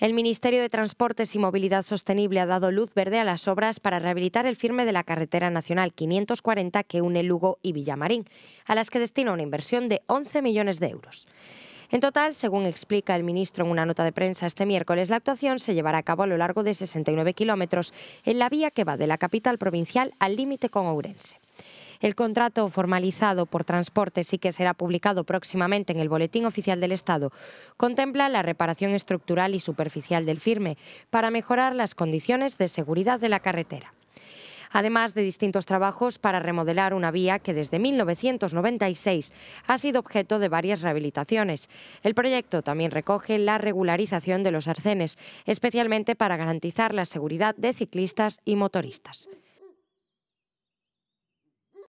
El Ministerio de Transportes y Movilidad Sostenible ha dado luz verde a las obras para rehabilitar el firme de la carretera nacional 540 que une Lugo y Villamarín, a las que destina una inversión de 11 millones de euros. En total, según explica el ministro en una nota de prensa este miércoles, la actuación se llevará a cabo a lo largo de 69 kilómetros en la vía que va de la capital provincial al límite con Ourense. El contrato formalizado por Transportes y que será publicado próximamente en el Boletín Oficial del Estado contempla la reparación estructural y superficial del firme para mejorar las condiciones de seguridad de la carretera además de distintos trabajos para remodelar una vía que desde 1996 ha sido objeto de varias rehabilitaciones. El proyecto también recoge la regularización de los arcenes, especialmente para garantizar la seguridad de ciclistas y motoristas.